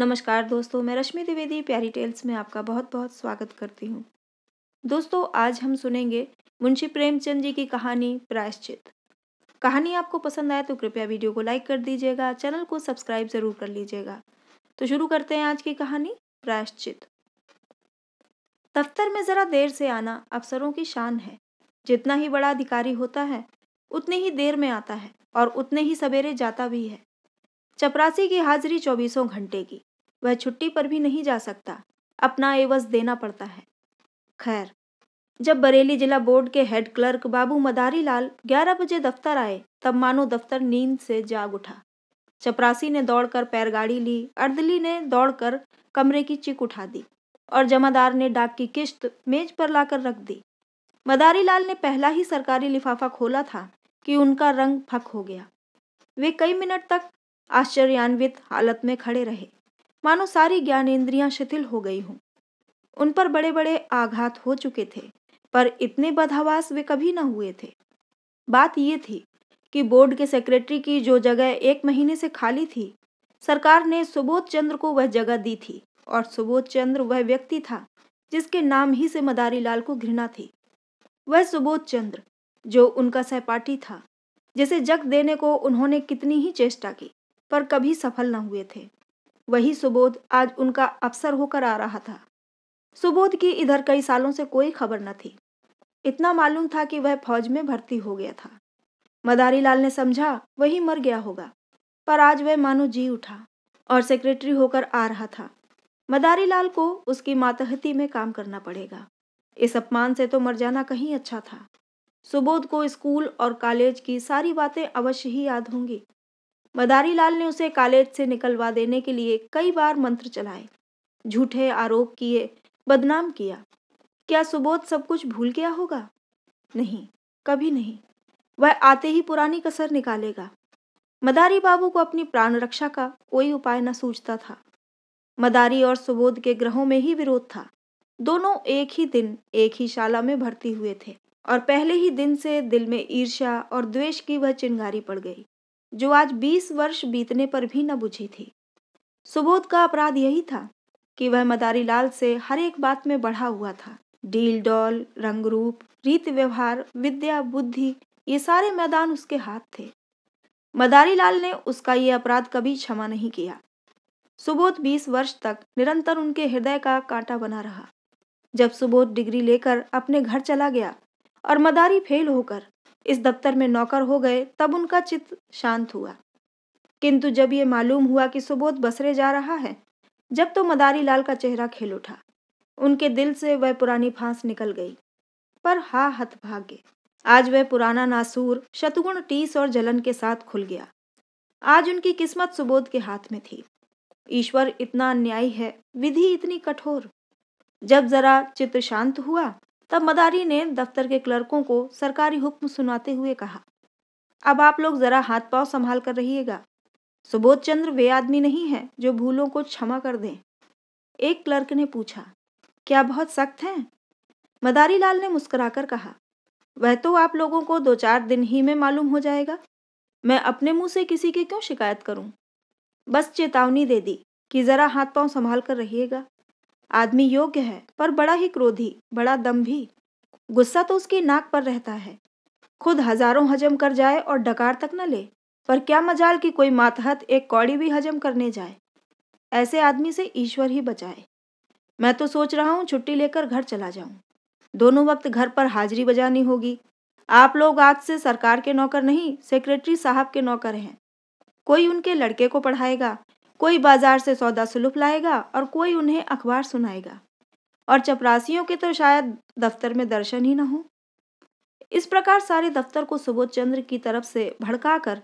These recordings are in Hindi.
नमस्कार दोस्तों मैं रश्मि द्विवेदी प्यारी टेल्स में आपका बहुत बहुत स्वागत करती हूँ दोस्तों आज हम सुनेंगे मुंशी प्रेमचंद जी की कहानी प्रायश्चित कहानी आपको पसंद आए तो कृपया वीडियो को लाइक कर दीजिएगा चैनल को सब्सक्राइब ज़रूर कर लीजिएगा तो शुरू करते हैं आज की कहानी प्रायश्चित दफ्तर में ज़रा देर से आना अफसरों की शान है जितना ही बड़ा अधिकारी होता है उतनी ही देर में आता है और उतने ही सवेरे जाता भी है चपरासी की हाजिरी चौबीसों घंटे की वह छुट्टी पर भी नहीं जा सकता अपना एवज देना पड़ता है खैर जब बरेली जिला बोर्ड के हेड क्लर्क बाबू मदारी लाल ग्यारह बजे दफ्तर आए तब मानो दफ्तर नींद से जाग उठा चपरासी ने दौड़कर पैरगाड़ी ली अर्दली ने दौड़कर कमरे की चिक उठा दी और जमादार ने डाक की किश्त मेज पर लाकर रख दी मदारी लाल ने पहला ही सरकारी लिफाफा खोला था कि उनका रंग फक हो गया वे कई मिनट तक आश्चर्यान्वित हालत में खड़े रहे मानो सारी ज्ञानेन्द्रियां शिथिल हो गई हों उन पर बड़े बड़े आघात हो चुके थे पर इतने बदहवास वे कभी न हुए थे बात ये थी कि बोर्ड के सेक्रेटरी की जो जगह एक महीने से खाली थी सरकार ने सुबोध चंद्र को वह जगह दी थी और सुबोध चंद्र वह व्यक्ति था जिसके नाम ही से मदारी लाल को घृणा थी वह सुबोध चंद्र जो उनका सहपाठी था जिसे जग देने को उन्होंने कितनी ही चेष्टा की पर कभी सफल न हुए थे वही सुबोध आज उनका अफसर होकर आ रहा था सुबोध की इधर कई सालों से कोई खबर न थी इतना मालूम था कि वह फौज में भर्ती हो गया था मदारी लाल ने समझा वही मर गया होगा पर आज वह मानो जी उठा और सेक्रेटरी होकर आ रहा था मदारी लाल को उसकी मातहती में काम करना पड़ेगा इस अपमान से तो मर जाना कहीं अच्छा था सुबोध को स्कूल और कॉलेज की सारी बातें अवश्य ही याद होंगी मदारी लाल ने उसे कॉलेज से निकलवा देने के लिए कई बार मंत्र चलाए झूठे आरोप किए बदनाम किया क्या सुबोध सब कुछ भूल गया होगा नहीं कभी नहीं वह आते ही पुरानी कसर निकालेगा मदारी बाबू को अपनी प्राण रक्षा का कोई उपाय न सूझता था मदारी और सुबोध के ग्रहों में ही विरोध था दोनों एक ही दिन एक ही शाला में भर्ती हुए थे और पहले ही दिन से दिल में ईर्ष्या और द्वेष की वह चिंगारी पड़ गई जो आज बीस वर्ष बीतने पर भी न बुझी थी सुबोध का अपराध यही था कि वह मदारी लाल से हर एक बात में बढ़ा हुआ था डील डॉल रंग रूप रीत व्यवहार विद्या बुद्धि ये सारे मैदान उसके हाथ थे मदारी लाल ने उसका ये अपराध कभी क्षमा नहीं किया सुबोध बीस वर्ष तक निरंतर उनके हृदय का कांटा बना रहा जब सुबोध डिग्री लेकर अपने घर चला गया और मदारी फेल होकर इस दफ्तर में नौकर हो गए तब उनका चित्त शांत हुआ किंतु जब ये मालूम हुआ कि सुबोध बसरे जा रहा है जब तो मदारी लाल का चेहरा खेल उठा उनके दिल से वह पुरानी फांस निकल गई पर हा भाग्य आज वह पुराना नासूर शतुगुण टीस और जलन के साथ खुल गया आज उनकी किस्मत सुबोध के हाथ में थी ईश्वर इतना अन्यायी है विधि इतनी कठोर जब जरा चित्र शांत हुआ तब मदारी ने दफ्तर के क्लर्कों को सरकारी हुक्म सुनाते हुए कहा अब आप लोग जरा हाथ पांव संभाल कर रहिएगा सुबोध चंद्र वे आदमी नहीं है जो भूलों को क्षमा कर दें एक क्लर्क ने पूछा क्या बहुत सख्त हैं मदारी लाल ने मुस्कुराकर कहा वह तो आप लोगों को दो चार दिन ही में मालूम हो जाएगा मैं अपने मुंह से किसी की क्यों शिकायत करूं बस चेतावनी दे दी कि जरा हाथ पांव संभाल कर रहिएगा आदमी योग्य है पर बड़ा ही क्रोधी बड़ा दम्भी गुस्सा तो उसकी नाक पर रहता है खुद हजारों हजम कर जाए और डकार तक न ले पर क्या मजाल की कोई मातहत एक कौड़ी भी हजम करने जाए ऐसे आदमी से ईश्वर ही बचाए मैं तो सोच रहा हूँ छुट्टी लेकर घर चला जाऊं दोनों वक्त घर पर हाजिरी बजानी होगी आप लोग आज से सरकार के नौकर नहीं सेक्रेटरी साहब के नौकर हैं कोई उनके लड़के को पढ़ाएगा कोई बाजार से सौदा सुलभ लाएगा और कोई उन्हें अखबार सुनाएगा और चपरासियों के तो शायद दफ्तर में दर्शन ही न हो इस प्रकार सारे दफ्तर को सुबोध चंद्र की तरफ से भड़काकर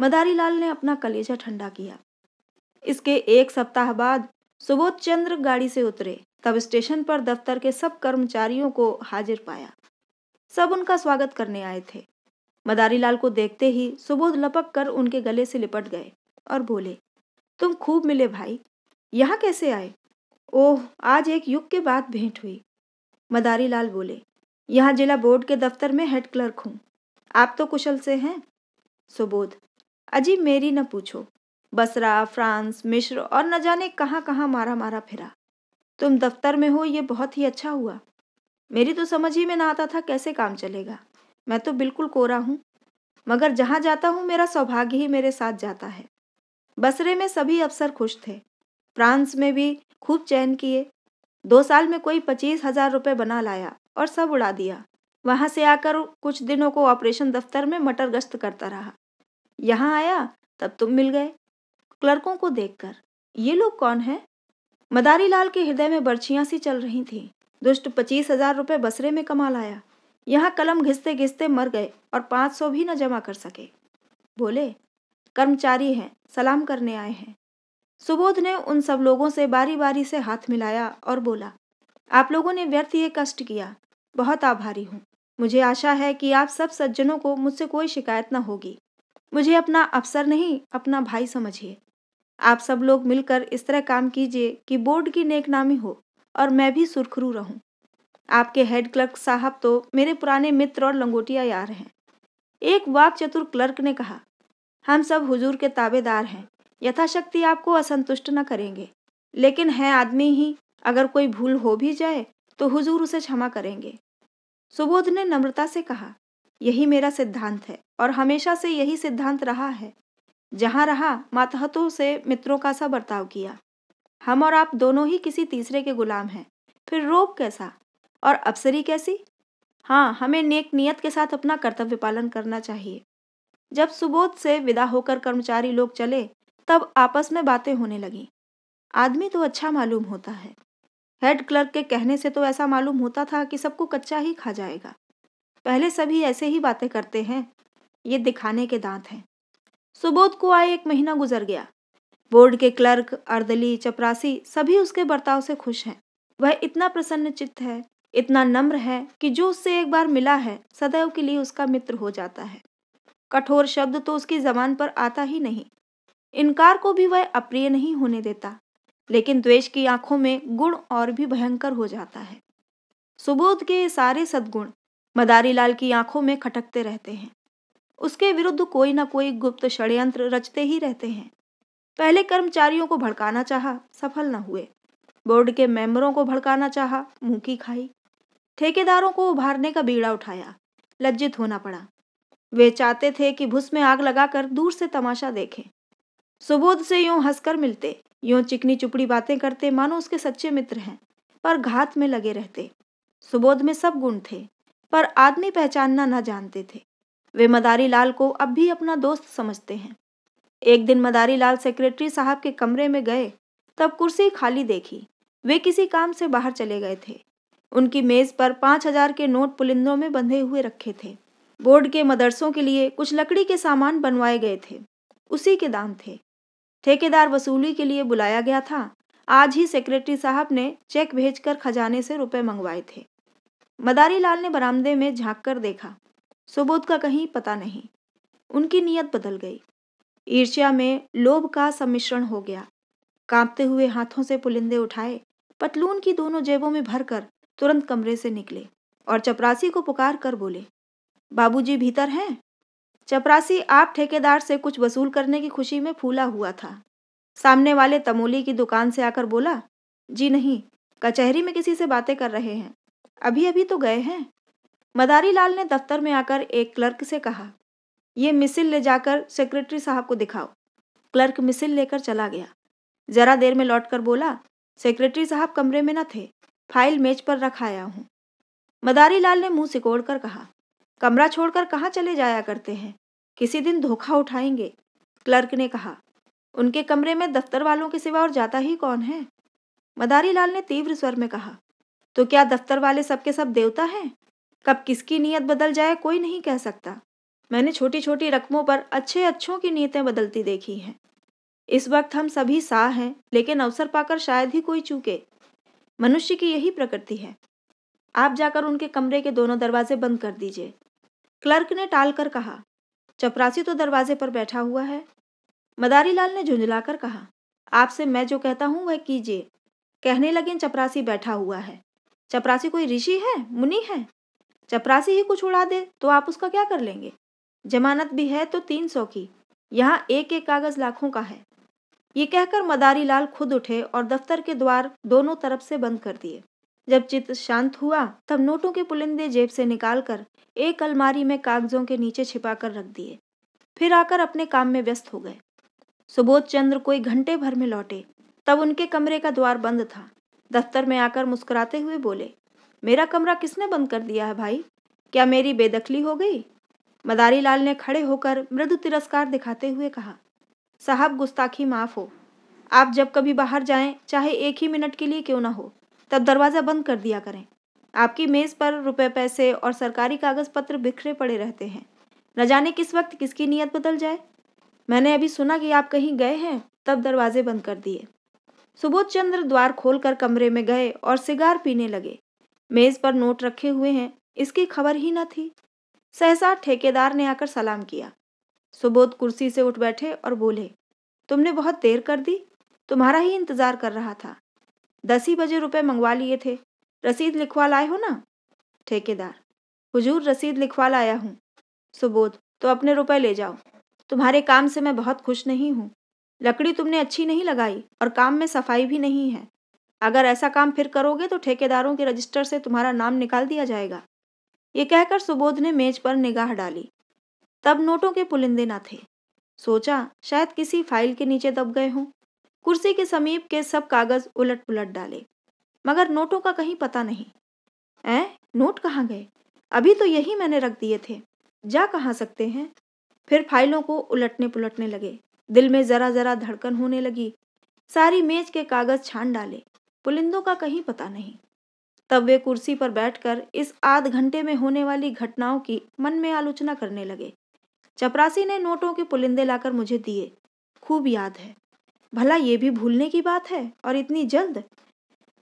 मदारी लाल ने अपना कलेजा ठंडा किया इसके एक सप्ताह बाद सुबोध चंद्र गाड़ी से उतरे तब स्टेशन पर दफ्तर के सब कर्मचारियों को हाजिर पाया सब उनका स्वागत करने आए थे मदारी लाल को देखते ही सुबोध लपक कर उनके गले से लिपट गए और बोले तुम खूब मिले भाई यहाँ कैसे आए ओह आज एक युग के बाद भेंट हुई मदारी लाल बोले यहाँ जिला बोर्ड के दफ्तर में हेड क्लर्क हूँ आप तो कुशल से हैं सुबोध अजी मेरी न पूछो बसरा फ्रांस मिश्र और न जाने कहाँ कहाँ मारा मारा फिरा तुम दफ्तर में हो ये बहुत ही अच्छा हुआ मेरी तो समझ ही में ना आता था कैसे काम चलेगा मैं तो बिल्कुल कोरा हूँ मगर जहाँ जाता हूँ मेरा सौभाग्य ही मेरे साथ जाता है बसरे में सभी अफसर खुश थे फ्रांस में भी खूब चैन किए दो साल में कोई पच्चीस हजार रुपये बना लाया और सब उड़ा दिया वहां से आकर कुछ दिनों को ऑपरेशन दफ्तर में मटर गश्त करता रहा यहाँ आया तब तुम मिल गए क्लर्कों को देखकर ये लोग कौन है मदारी लाल के हृदय में बर्छियाँ सी चल रही थी दुष्ट पच्चीस हजार रुपये बसरे में कमा लाया यहाँ कलम घिसते घिसते मर गए और पाँच सौ भी न जमा कर सके बोले कर्मचारी हैं सलाम करने आए हैं सुबोध ने उन सब लोगों से बारी बारी से हाथ मिलाया और बोला आप लोगों ने व्यर्थ ये कष्ट किया बहुत आभारी हूँ मुझे आशा है कि आप सब सज्जनों को मुझसे कोई शिकायत न होगी मुझे अपना अफसर नहीं अपना भाई समझिए आप सब लोग मिलकर इस तरह काम कीजिए कि बोर्ड की नेकनामी हो और मैं भी सुरखरू रहूं आपके हेड क्लर्क साहब तो मेरे पुराने मित्र और लंगोटिया यार हैं एक वाक चतुर क्लर्क ने कहा हम सब हुजूर के ताबेदार हैं यथाशक्ति आपको असंतुष्ट न करेंगे लेकिन है आदमी ही अगर कोई भूल हो भी जाए तो हुजूर उसे क्षमा करेंगे सुबोध ने नम्रता से कहा यही मेरा सिद्धांत है और हमेशा से यही सिद्धांत रहा है जहाँ रहा मातहतों से मित्रों का सा बर्ताव किया हम और आप दोनों ही किसी तीसरे के गुलाम हैं फिर रोब कैसा और अफसरी कैसी हाँ हमें नेक नियत के साथ अपना कर्तव्य पालन करना चाहिए जब सुबोध से विदा होकर कर्मचारी लोग चले तब आपस में बातें होने लगी आदमी तो अच्छा मालूम होता है हेड क्लर्क के कहने से तो ऐसा मालूम होता था कि सबको कच्चा ही खा जाएगा पहले सभी ऐसे ही बातें करते हैं ये दिखाने के दांत हैं सुबोध को आए एक महीना गुजर गया बोर्ड के क्लर्क अर्दली चपरासी सभी उसके बर्ताव से खुश हैं वह इतना प्रसन्न चित्त है इतना नम्र है कि जो उससे एक बार मिला है सदैव के लिए उसका मित्र हो जाता है कठोर शब्द तो उसकी जबान पर आता ही नहीं इनकार को भी वह अप्रिय नहीं होने देता लेकिन द्वेष की आंखों में गुण और भी भयंकर हो जाता है सुबोध के सारे सद्गुण मदारी लाल की आंखों में खटकते रहते हैं उसके विरुद्ध कोई ना कोई गुप्त षड्यंत्र रचते ही रहते हैं पहले कर्मचारियों को भड़काना चाहा सफल न हुए बोर्ड के मेंबरों को भड़काना चाहा मुंह की खाई ठेकेदारों को उभारने का बीड़ा उठाया लज्जित होना पड़ा वे चाहते थे कि भुस में आग लगाकर दूर से तमाशा देखें सुबोध से यूं हंसकर मिलते यूं चिकनी चुपड़ी बातें करते मानो उसके सच्चे मित्र हैं पर घात में लगे रहते सुबोध में सब गुण थे पर आदमी पहचानना न जानते थे वे मदारी लाल को अब भी अपना दोस्त समझते हैं एक दिन मदारी लाल सेक्रेटरी साहब के कमरे में गए तब कुर्सी खाली देखी वे किसी काम से बाहर चले गए थे उनकी मेज पर पांच हजार के नोट पुलिंदों में बंधे हुए रखे थे बोर्ड के मदरसों के लिए कुछ लकड़ी के सामान बनवाए गए थे उसी के दाम थे ठेकेदार वसूली के लिए बुलाया गया था आज ही सेक्रेटरी साहब ने चेक भेजकर खजाने से रुपए मंगवाए थे मदारी लाल ने बरामदे में झांक कर देखा सुबोध का कहीं पता नहीं उनकी नीयत बदल गई ईर्ष्या में लोभ का सम्मिश्रण हो गया कांपते हुए हाथों से पुलिंदे उठाए पतलून की दोनों जेबों में भरकर तुरंत कमरे से निकले और चपरासी को पुकार कर बोले बाबूजी भीतर हैं चपरासी आप ठेकेदार से कुछ वसूल करने की खुशी में फूला हुआ था सामने वाले तमोली की दुकान से आकर बोला जी नहीं कचहरी में किसी से बातें कर रहे हैं अभी अभी तो गए हैं मदारी लाल ने दफ्तर में आकर एक क्लर्क से कहा यह मिसिल ले जाकर सेक्रेटरी साहब को दिखाओ क्लर्क मिसिल लेकर चला गया जरा देर में लौटकर बोला सेक्रेटरी साहब कमरे में न थे फाइल मेज पर रख आया हूँ मदारी लाल ने मुंह सिकोड़ कर कहा कमरा छोड़कर कहाँ चले जाया करते हैं किसी दिन धोखा उठाएंगे क्लर्क ने कहा उनके कमरे में दफ्तर वालों के सिवा और जाता ही कौन है मदारी लाल ने तीव्र स्वर में कहा तो क्या दफ्तर वाले सबके सब देवता हैं कब किसकी नीयत बदल जाए कोई नहीं कह सकता मैंने छोटी छोटी रकमों पर अच्छे अच्छों की नीयतें बदलती देखी हैं इस वक्त हम सभी सा हैं लेकिन अवसर पाकर शायद ही कोई चूके मनुष्य की यही प्रकृति है आप जाकर उनके कमरे के दोनों दरवाजे बंद कर दीजिए क्लर्क ने टाल कर कहा चपरासी तो दरवाजे पर बैठा हुआ है मदारी लाल ने झुंझलाकर कहा आपसे मैं जो कहता हूँ वह कीजिए कहने लगे चपरासी बैठा हुआ है चपरासी कोई ऋषि है मुनि है चपरासी ही कुछ उड़ा दे तो आप उसका क्या कर लेंगे जमानत भी है तो तीन सौ की यहाँ एक एक कागज लाखों का है ये कहकर मदारी लाल खुद उठे और दफ्तर के द्वार दोनों तरफ से बंद कर दिए जब चित्त शांत हुआ तब नोटों के पुलिंदे जेब से निकालकर एक अलमारी में कागजों के नीचे छिपा कर रख दिए फिर आकर अपने काम में व्यस्त हो गए सुबोध चंद्र कोई घंटे भर में लौटे तब उनके कमरे का द्वार बंद था दफ्तर में आकर मुस्कुराते हुए बोले मेरा कमरा किसने बंद कर दिया है भाई क्या मेरी बेदखली हो गई मदारी लाल ने खड़े होकर मृदु तिरस्कार दिखाते हुए कहा साहब गुस्ताखी माफ हो आप जब कभी बाहर जाएं चाहे एक ही मिनट के लिए क्यों ना हो तब दरवाज़ा बंद कर दिया करें आपकी मेज़ पर रुपए पैसे और सरकारी कागज़ पत्र बिखरे पड़े रहते हैं न जाने किस वक्त किसकी नीयत बदल जाए मैंने अभी सुना कि आप कहीं गए हैं तब दरवाजे बंद कर दिए सुबोध चंद्र द्वार खोलकर कमरे में गए और सिगार पीने लगे मेज पर नोट रखे हुए हैं इसकी खबर ही न थी सहसा ठेकेदार ने आकर सलाम किया सुबोध कुर्सी से उठ बैठे और बोले तुमने बहुत देर कर दी तुम्हारा ही इंतजार कर रहा था दस ही बजे रुपए मंगवा लिए थे रसीद लिखवा लाए हो ना ठेकेदार हुजूर रसीद लिखवा लाया हूँ सुबोध तो अपने रुपए ले जाओ तुम्हारे काम से मैं बहुत खुश नहीं हूँ लकड़ी तुमने अच्छी नहीं लगाई और काम में सफाई भी नहीं है अगर ऐसा काम फिर करोगे तो ठेकेदारों के रजिस्टर से तुम्हारा नाम निकाल दिया जाएगा ये कहकर सुबोध ने मेज पर निगाह डाली तब नोटों के पुलिंदे ना थे सोचा शायद किसी फाइल के नीचे दब गए हों कुर्सी के समीप के सब कागज उलट पुलट डाले मगर नोटों का कहीं पता नहीं ऐ नोट कहाँ गए अभी तो यही मैंने रख दिए थे जा कहाँ सकते हैं फिर फाइलों को उलटने पुलटने लगे दिल में जरा जरा धड़कन होने लगी सारी मेज के कागज छान डाले पुलिंदों का कहीं पता नहीं तब वे कुर्सी पर बैठकर इस आध घंटे में होने वाली घटनाओं की मन में आलोचना करने लगे चपरासी ने नोटों के पुलिंदे लाकर मुझे दिए खूब याद है भला ये भी भूलने की बात है और इतनी जल्द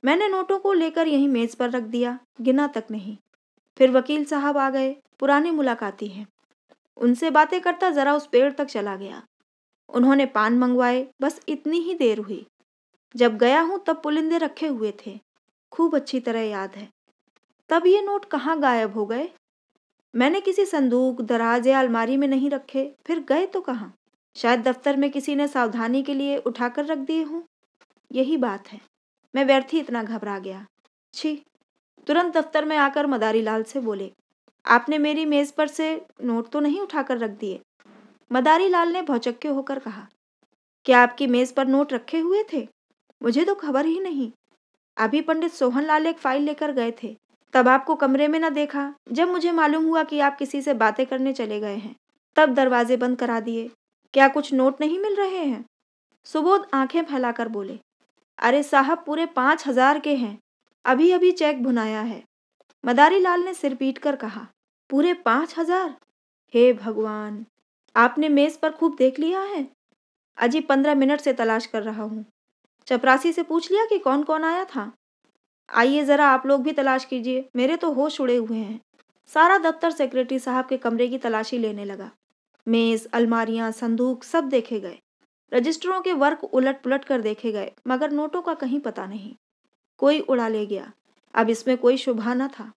मैंने नोटों को लेकर यहीं मेज पर रख दिया गिना तक नहीं फिर वकील साहब आ गए पुरानी मुलाकाती है उनसे बातें करता जरा उस पेड़ तक चला गया उन्होंने पान मंगवाए बस इतनी ही देर हुई जब गया हूं तब पुलिंदे रखे हुए थे खूब अच्छी तरह याद है तब ये नोट कहाँ गायब हो गए मैंने किसी संदूक दराज या अलमारी में नहीं रखे फिर गए तो कहाँ शायद दफ्तर में किसी ने सावधानी के लिए उठाकर रख दिए हों यही बात है मैं व्यर्थ ही इतना घबरा गया छी तुरंत दफ्तर में आकर मदारी लाल से बोले आपने मेरी मेज पर से नोट तो नहीं उठाकर रख दिए मदारी लाल ने भौचक्के होकर कहा क्या आपकी मेज पर नोट रखे हुए थे मुझे तो खबर ही नहीं अभी पंडित सोहन लाल एक फाइल लेकर गए थे तब आपको कमरे में न देखा जब मुझे मालूम हुआ कि आप किसी से बातें करने चले गए हैं तब दरवाजे बंद करा दिए क्या कुछ नोट नहीं मिल रहे हैं सुबोध आंखें फैलाकर बोले अरे साहब पूरे पांच हजार के हैं अभी अभी चेक भुनाया है मदारी लाल ने सिर पीट कर कहा पूरे पांच हजार हे भगवान आपने मेज पर खूब देख लिया है अजी पंद्रह मिनट से तलाश कर रहा हूँ चपरासी से पूछ लिया कि कौन कौन आया था आइए ज़रा आप लोग भी तलाश कीजिए मेरे तो होश उड़े हुए हैं सारा दफ्तर सेक्रेटरी साहब के कमरे की तलाशी लेने लगा मेज़ अलमारियां संदूक सब देखे गए रजिस्टरों के वर्क उलट पुलट कर देखे गए मगर नोटों का कहीं पता नहीं कोई उड़ा ले गया अब इसमें कोई शुभा न था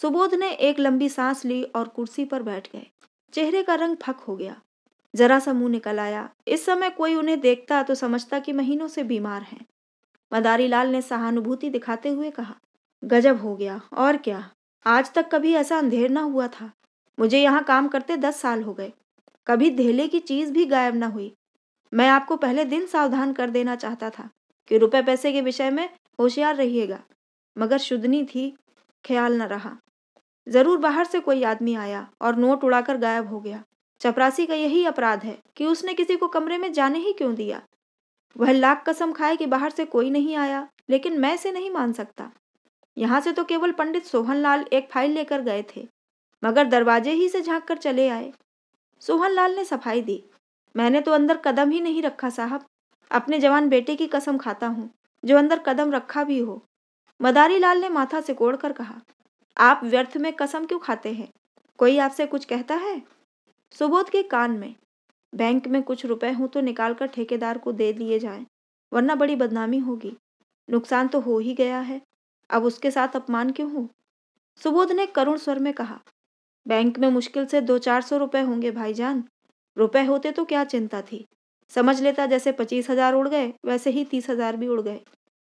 सुबोध ने एक लंबी सांस ली और कुर्सी पर बैठ गए चेहरे का रंग फक हो गया जरा सा मुंह निकल आया इस समय कोई उन्हें देखता तो समझता कि महीनों से बीमार हैं मदारी लाल ने सहानुभूति दिखाते हुए कहा गजब हो गया और क्या आज तक कभी ऐसा अंधेर ना हुआ था मुझे यहाँ काम करते दस साल हो गए कभी धेले की चीज भी गायब ना हुई मैं आपको पहले दिन सावधान कर देना चाहता था कि रुपए पैसे के विषय में होशियार रहिएगा मगर शुद्धनी थी ख्याल न रहा जरूर बाहर से कोई आदमी आया और नोट उड़ाकर गायब हो गया चपरासी का यही अपराध है कि उसने किसी को कमरे में जाने ही क्यों दिया वह लाख कसम खाए कि बाहर से कोई नहीं आया लेकिन मैं इसे नहीं मान सकता यहाँ से तो केवल पंडित सोहनलाल एक फाइल लेकर गए थे मगर दरवाजे ही से झांक कर चले आए सोहन लाल ने सफाई दी मैंने तो अंदर कदम ही नहीं रखा साहब अपने जवान बेटे की कसम खाता हूँ जो अंदर कदम रखा भी हो मदारी लाल ने माथा सिकोड़ कर कहा आप व्यर्थ में कसम क्यों खाते हैं कोई आपसे कुछ कहता है सुबोध के कान में बैंक में कुछ रुपए हों तो निकाल कर ठेकेदार को दे दिए जाएं वरना बड़ी बदनामी होगी नुकसान तो हो ही गया है अब उसके साथ अपमान क्यों हो सुबोध ने करुण स्वर में कहा बैंक में मुश्किल से दो चार सौ रुपये होंगे भाईजान रुपए होते तो क्या चिंता थी समझ लेता जैसे पच्चीस हजार उड़ गए वैसे ही तीस हजार भी उड़ गए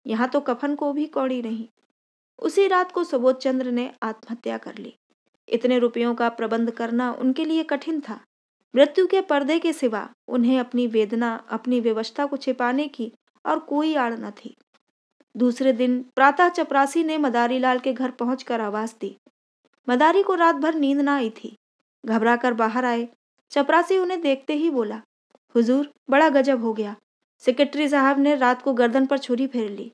यहाँ तो कफन को भी कौड़ी नहीं उसी रात को सुबोध चंद्र ने आत्महत्या कर ली इतने रुपयों का प्रबंध करना उनके लिए कठिन था मृत्यु के पर्दे के सिवा उन्हें अपनी वेदना अपनी व्यवस्था को छिपाने की और कोई आड़ न थी दूसरे दिन प्रातः चपरासी ने मदारीलाल के घर पहुंचकर आवाज दी मदारी को रात भर नींद ना आई थी घबरा कर बाहर आए चपरासी उन्हें देखते ही बोला हुजूर बड़ा गजब हो गया सेक्रेटरी साहब ने रात को गर्दन पर छुरी फेर ली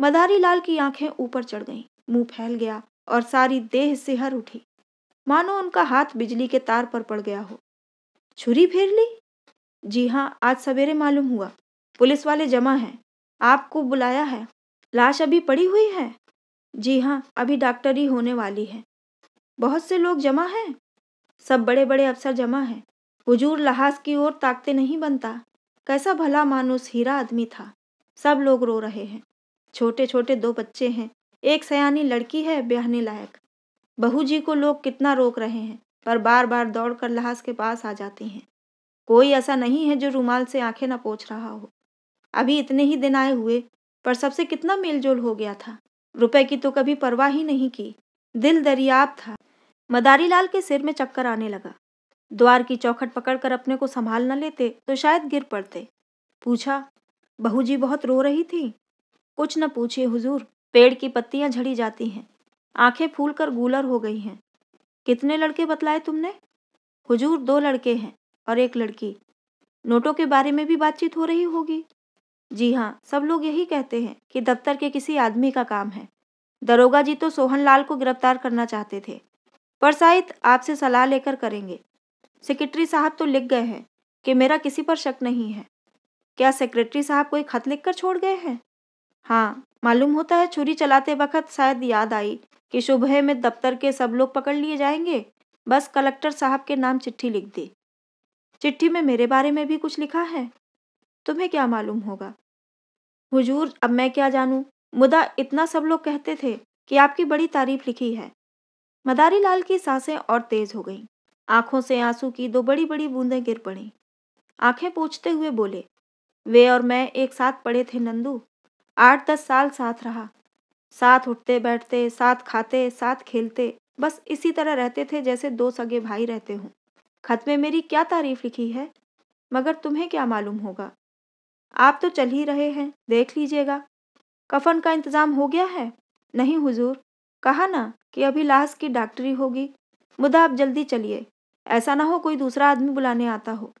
मदारी लाल की आंखें ऊपर चढ़ गईं मुंह फैल गया और सारी देह सिहर उठी मानो उनका हाथ बिजली के तार पर पड़ गया हो छुरी फेर ली जी हाँ आज सवेरे मालूम हुआ पुलिस वाले जमा हैं आपको बुलाया है लाश अभी पड़ी हुई है जी हाँ अभी डॉक्टरी होने वाली है बहुत से लोग जमा हैं सब बड़े बड़े अफसर जमा हैं हुजूर लहास की ओर ताकते नहीं बनता कैसा भला मानुस हीरा आदमी था सब लोग रो रहे हैं छोटे छोटे दो बच्चे हैं एक सयानी लड़की है ब्याहने लायक बहू जी को लोग कितना रोक रहे हैं पर बार बार दौड़कर लहास के पास आ जाती हैं कोई ऐसा नहीं है जो रुमाल से आंखें ना पोछ रहा हो अभी इतने ही दिन आए हुए पर सबसे कितना मेलजोल हो गया था रुपए की तो कभी परवाह ही नहीं की दिल दरियाब था मदारीलाल के सिर में चक्कर आने लगा द्वार की चौखट पकड़कर अपने को संभाल न लेते तो शायद गिर पड़ते पूछा बहू जी बहुत रो रही थी कुछ न पूछिए हुजूर पेड़ की पत्तियां झड़ी जाती हैं आंखें फूल कर गूलर हो गई हैं कितने लड़के बतलाए तुमने हुजूर दो लड़के हैं और एक लड़की नोटों के बारे में भी बातचीत हो रही होगी जी हाँ सब लोग यही कहते हैं कि दफ्तर के किसी आदमी का काम है दरोगा जी तो सोहनलाल को गिरफ्तार करना चाहते थे पर शायद आपसे सलाह लेकर करेंगे सेक्रेटरी साहब तो लिख गए हैं कि मेरा किसी पर शक नहीं है क्या सेक्रेटरी साहब कोई खत लिख कर छोड़ गए हैं हाँ मालूम होता है छुरी चलाते वक्त शायद याद आई कि सुबह में दफ्तर के सब लोग पकड़ लिए जाएंगे बस कलेक्टर साहब के नाम चिट्ठी लिख दी चिट्ठी में मेरे बारे में भी कुछ लिखा है तुम्हें क्या मालूम होगा हुजूर अब मैं क्या जानूं मुदा इतना सब लोग कहते थे कि आपकी बड़ी तारीफ लिखी है मदारी लाल की सांसें और तेज हो गईं। आंखों से आंसू की दो बड़ी बड़ी बूंदें गिर पड़ी आंखें पूछते हुए बोले वे और मैं एक साथ पड़े थे नंदू आठ दस साल साथ रहा साथ उठते बैठते साथ खाते साथ खेलते बस इसी तरह रहते थे जैसे दो सगे भाई रहते हों खत में मेरी क्या तारीफ लिखी है मगर तुम्हें क्या मालूम होगा आप तो चल ही रहे हैं देख लीजिएगा कफन का इंतजाम हो गया है नहीं हुजूर कहा ना कि अभी लाश की डॉक्टरी होगी मुदा आप जल्दी चलिए ऐसा ना हो कोई दूसरा आदमी बुलाने आता हो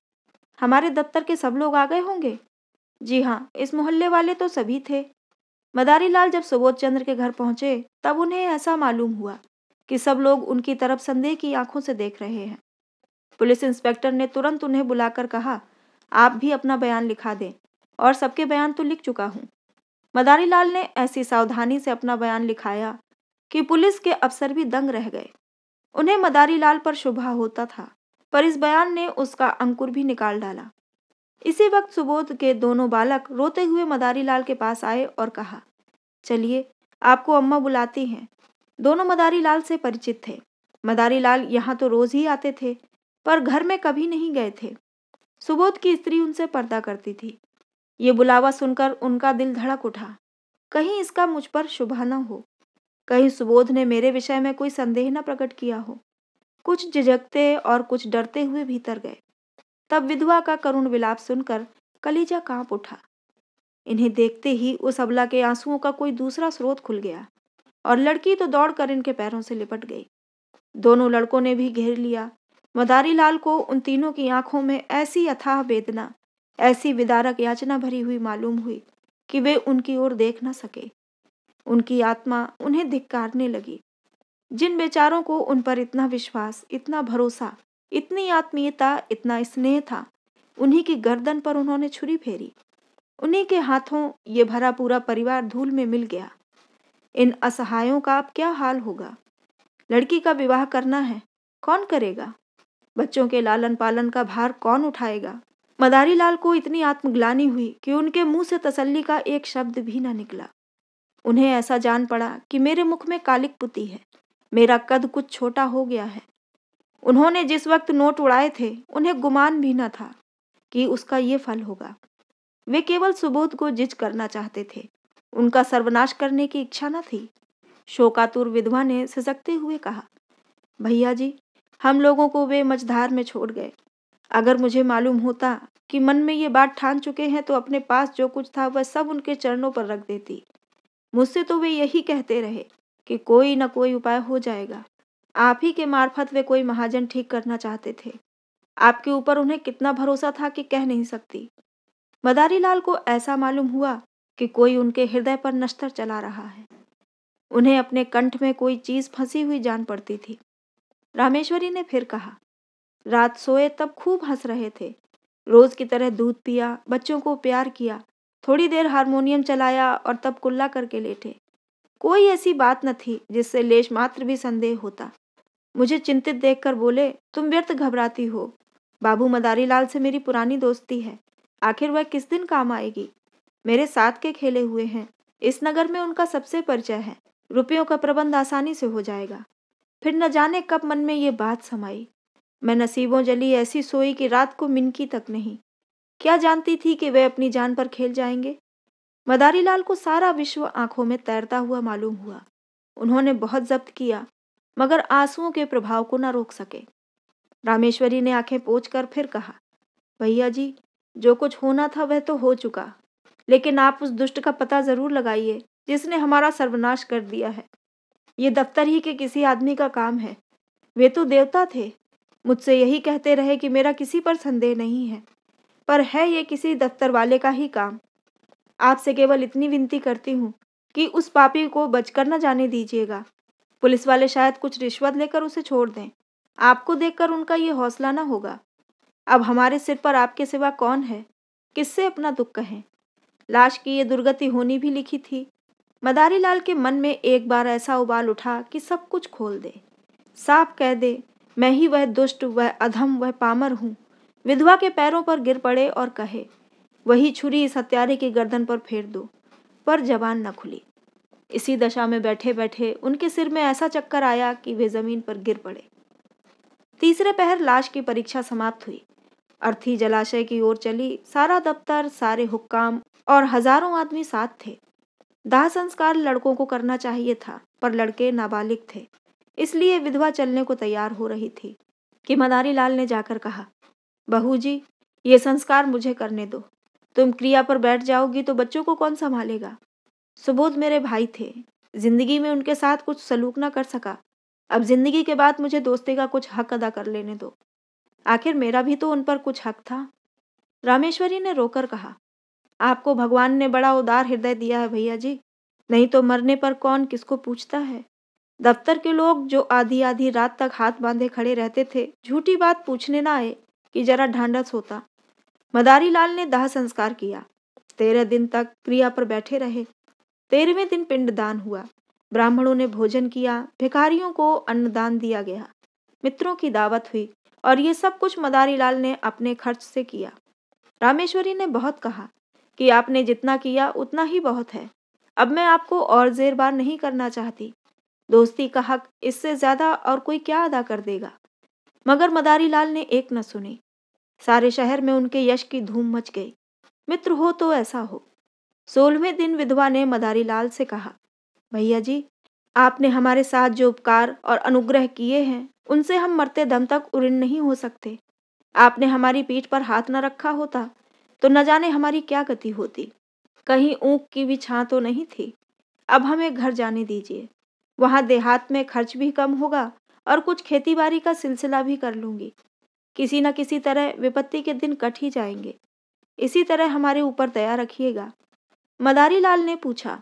हमारे दफ्तर के सब लोग आ गए होंगे जी हाँ इस मोहल्ले वाले तो सभी थे मदारी लाल जब सुबोध चंद्र के घर पहुंचे तब उन्हें ऐसा मालूम हुआ कि सब लोग उनकी तरफ संदेह की आंखों से देख रहे हैं पुलिस इंस्पेक्टर ने तुरंत उन्हें बुलाकर कहा आप भी अपना बयान लिखा दें और सबके बयान तो लिख चुका हूँ मदारी लाल ने ऐसी सावधानी से अपना बयान लिखाया कि पुलिस के अफसर भी दंग रह गए उन्हें मदारी लाल पर शुभा होता था पर इस बयान ने उसका अंकुर भी निकाल डाला इसी वक्त सुबोध के दोनों बालक रोते हुए मदारी लाल के पास आए और कहा चलिए आपको अम्मा बुलाती हैं दोनों मदारी लाल से परिचित थे मदारी लाल यहाँ तो रोज ही आते थे पर घर में कभी नहीं गए थे सुबोध की स्त्री उनसे पर्दा करती थी ये बुलावा सुनकर उनका दिल धड़क उठा कहीं इसका मुझ पर शुभा न हो कहीं सुबोध ने मेरे विषय में कोई संदेह न प्रकट किया हो कुछ झिझकते और कुछ डरते हुए भीतर गए तब विधवा का करुण विलाप सुनकर कलीजा कांप उठा इन्हें देखते ही उस अबला के आंसुओं का कोई दूसरा स्रोत खुल गया और लड़की तो दौड़कर इनके पैरों से लिपट गई दोनों लड़कों ने भी घेर लिया मदारी लाल को उन तीनों की आंखों में ऐसी अथाह वेदना ऐसी विदारक याचना भरी हुई मालूम हुई कि वे उनकी ओर देख न सके उनकी आत्मा उन्हें धिक्कारने लगी जिन बेचारों को उन पर इतना विश्वास इतना भरोसा इतनी आत्मीयता इतना स्नेह था उन्हीं की गर्दन पर उन्होंने छुरी फेरी उन्हीं के हाथों ये भरा पूरा परिवार धूल में मिल गया इन असहायों का अब क्या हाल होगा लड़की का विवाह करना है कौन करेगा बच्चों के लालन पालन का भार कौन उठाएगा मदारी लाल को इतनी आत्मग्लानी हुई कि उनके मुंह से तसल्ली का एक शब्द भी ना निकला उन्हें ऐसा जान पड़ा कि मेरे मुख में कालिक पुती है मेरा कद कुछ छोटा हो गया है उन्होंने जिस वक्त नोट उड़ाए थे उन्हें गुमान भी न था कि उसका ये फल होगा वे केवल सुबोध को जिज करना चाहते थे उनका सर्वनाश करने की इच्छा न थी शोकातुर विधवा ने सिसकते हुए कहा भैया जी हम लोगों को वे मझधार में छोड़ गए अगर मुझे मालूम होता कि मन में ये बात ठान चुके हैं तो अपने पास जो कुछ था वह सब उनके चरणों पर रख देती मुझसे तो वे यही कहते रहे कि कोई न कोई उपाय हो जाएगा आप ही के मार्फत वे कोई महाजन ठीक करना चाहते थे आपके ऊपर उन्हें कितना भरोसा था कि कह नहीं सकती मदारी लाल को ऐसा मालूम हुआ कि कोई उनके हृदय पर नश्तर चला रहा है उन्हें अपने कंठ में कोई चीज फंसी हुई जान पड़ती थी रामेश्वरी ने फिर कहा रात सोए तब खूब हंस रहे थे रोज की तरह दूध पिया बच्चों को प्यार किया थोड़ी देर हारमोनियम चलाया और तब कुल्ला करके लेटे कोई ऐसी बात न थी जिससे लेश मात्र भी संदेह होता मुझे चिंतित देखकर बोले तुम व्यर्थ घबराती हो बाबू मदारी लाल से मेरी पुरानी दोस्ती है आखिर वह किस दिन काम आएगी मेरे साथ के खेले हुए हैं इस नगर में उनका सबसे परिचय है रुपयों का प्रबंध आसानी से हो जाएगा फिर न जाने कब मन में ये बात समाई मैं नसीबों जली ऐसी सोई कि रात को मिनकी तक नहीं क्या जानती थी कि वे अपनी जान पर खेल जाएंगे मदारी लाल को सारा विश्व आंखों में तैरता हुआ मालूम हुआ उन्होंने बहुत जब्त किया मगर आंसुओं के प्रभाव को न रोक सके रामेश्वरी ने आंखें पोच कर फिर कहा भैया जी जो कुछ होना था वह तो हो चुका लेकिन आप उस दुष्ट का पता जरूर लगाइए जिसने हमारा सर्वनाश कर दिया है ये दफ्तर ही के किसी आदमी का काम है वे तो देवता थे मुझसे यही कहते रहे कि मेरा किसी पर संदेह नहीं है पर है ये किसी दफ्तर वाले का ही काम आपसे केवल इतनी विनती करती हूँ कि उस पापी को बचकर न जाने दीजिएगा पुलिस वाले शायद कुछ रिश्वत लेकर उसे छोड़ दें आपको देखकर उनका ये हौसला ना होगा अब हमारे सिर पर आपके सिवा कौन है किससे अपना दुख कहें लाश की ये दुर्गति होनी भी लिखी थी मदारी लाल के मन में एक बार ऐसा उबाल उठा कि सब कुछ खोल दे साफ कह दे मैं ही वह दुष्ट वह अधम वह पामर हूँ विधवा के पैरों पर गिर पड़े और कहे वही छुरी इस हत्यारे की गर्दन पर फेर दो पर जबान न खुली इसी दशा में बैठे बैठे उनके सिर में ऐसा चक्कर आया कि वे जमीन पर गिर पड़े तीसरे पहर लाश की परीक्षा समाप्त हुई अर्थी जलाशय की ओर चली सारा दफ्तर सारे हुक्काम और हजारों आदमी साथ थे दाह संस्कार लड़कों को करना चाहिए था पर लड़के नाबालिग थे इसलिए विधवा चलने को तैयार हो रही थी कि मदारी लाल ने जाकर कहा बहू जी ये संस्कार मुझे करने दो तुम क्रिया पर बैठ जाओगी तो बच्चों को कौन संभालेगा सुबोध मेरे भाई थे जिंदगी में उनके साथ कुछ सलूक ना कर सका अब जिंदगी के बाद मुझे दोस्ती का कुछ हक अदा कर लेने दो आखिर मेरा भी तो उन पर कुछ हक था रामेश्वरी ने रोकर कहा आपको भगवान ने बड़ा उदार हृदय दिया है भैया जी नहीं तो मरने पर कौन किसको पूछता है दफ्तर के लोग जो आधी आधी रात तक हाथ बांधे खड़े रहते थे झूठी बात पूछने ना आए कि जरा ढांढस होता मदारी लाल ने दाह संस्कार किया तेरह दिन तक क्रिया पर बैठे रहे तेरहवें दिन पिंडदान हुआ ब्राह्मणों ने भोजन किया भिखारियों को अन्नदान दिया गया मित्रों की दावत हुई और ये सब कुछ मदारी लाल ने अपने खर्च से किया रामेश्वरी ने बहुत कहा कि आपने जितना किया उतना ही बहुत है अब मैं आपको और जेरबार नहीं करना चाहती दोस्ती का हक इससे ज्यादा और कोई क्या अदा कर देगा मगर मदारी लाल ने एक न सुनी सारे शहर में उनके यश की धूम मच गई मित्र हो तो ऐसा हो सोलहवें दिन विधवा ने मदारी लाल से कहा भैया जी आपने हमारे साथ जो उपकार और अनुग्रह किए हैं उनसे हम मरते दम तक उऋण नहीं हो सकते आपने हमारी पीठ पर हाथ न रखा होता तो न जाने हमारी क्या गति होती कहीं ऊँक की भी छाँ तो नहीं थी अब हमें घर जाने दीजिए वहाँ देहात में खर्च भी कम होगा और कुछ खेतीबाड़ी का सिलसिला भी कर लूंगी किसी न किसी तरह विपत्ति के दिन कट ही जाएंगे इसी तरह हमारे ऊपर दया रखिएगा मदारी लाल ने पूछा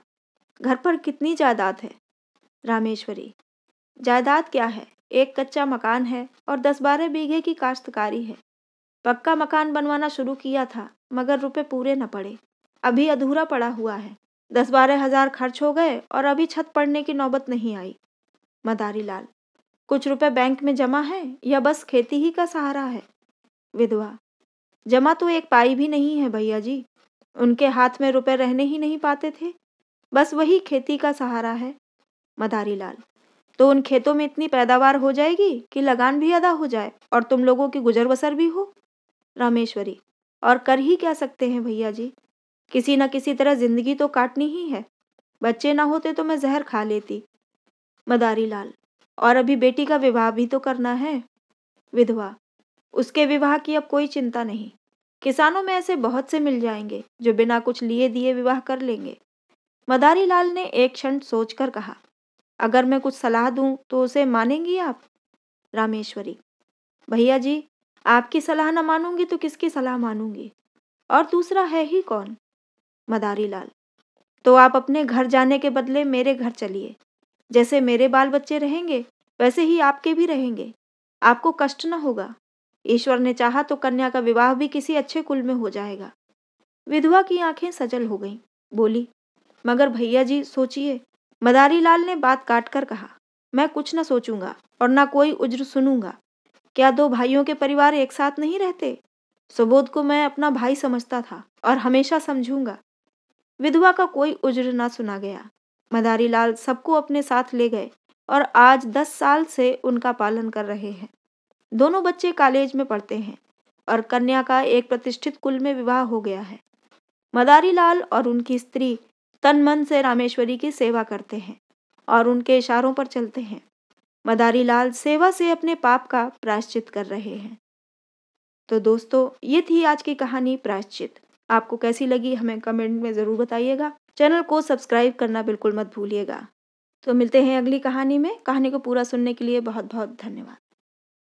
घर पर कितनी जायदाद है रामेश्वरी जायदाद क्या है एक कच्चा मकान है और दस बारह बीघे की काश्तकारी है पक्का मकान बनवाना शुरू किया था मगर रुपए पूरे न पड़े अभी अधूरा पड़ा हुआ है दस बारह हजार खर्च हो गए और अभी छत पड़ने की नौबत नहीं आई मदारी लाल कुछ रुपए बैंक में जमा है या बस खेती ही का सहारा है विधवा जमा तो एक पाई भी नहीं है भैया जी उनके हाथ में रुपए रहने ही नहीं पाते थे बस वही खेती का सहारा है मदारी लाल तो उन खेतों में इतनी पैदावार हो जाएगी कि लगान भी अदा हो जाए और तुम लोगों की गुजर बसर भी हो रामेश्वरी और कर ही क्या सकते हैं भैया जी किसी न किसी तरह जिंदगी तो काटनी ही है बच्चे ना होते तो मैं जहर खा लेती मदारी लाल और अभी बेटी का विवाह भी तो करना है विधवा उसके विवाह की अब कोई चिंता नहीं किसानों में ऐसे बहुत से मिल जाएंगे जो बिना कुछ लिए दिए विवाह कर लेंगे मदारी लाल ने एक क्षण सोचकर कहा अगर मैं कुछ सलाह दूं तो उसे मानेंगी आप रामेश्वरी भैया जी आपकी सलाह ना मानूंगी तो किसकी सलाह मानूंगी और दूसरा है ही कौन मदारी लाल तो आप अपने घर जाने के बदले मेरे घर चलिए जैसे मेरे बाल बच्चे रहेंगे वैसे ही आपके भी रहेंगे आपको कष्ट न होगा ईश्वर ने चाहा तो कन्या का विवाह भी किसी अच्छे कुल में हो जाएगा विधवा की आंखें सजल हो गईं बोली मगर भैया जी सोचिए मदारी लाल ने बात काट कर कहा मैं कुछ न सोचूंगा और ना कोई उज्र सुनूंगा क्या दो भाइयों के परिवार एक साथ नहीं रहते सुबोध को मैं अपना भाई समझता था और हमेशा समझूंगा विधवा का कोई उज्र ना सुना गया मदारी लाल सबको अपने साथ ले गए और आज दस साल से उनका पालन कर रहे हैं दोनों बच्चे कॉलेज में पढ़ते हैं और कन्या का एक प्रतिष्ठित कुल में विवाह हो गया है मदारी लाल और उनकी स्त्री तन मन से रामेश्वरी की सेवा करते हैं और उनके इशारों पर चलते हैं मदारी लाल सेवा से अपने पाप का प्रायश्चित कर रहे हैं तो दोस्तों ये थी आज की कहानी प्रायश्चित आपको कैसी लगी हमें कमेंट में ज़रूर बताइएगा चैनल को सब्सक्राइब करना बिल्कुल मत भूलिएगा तो मिलते हैं अगली कहानी में कहानी को पूरा सुनने के लिए बहुत बहुत धन्यवाद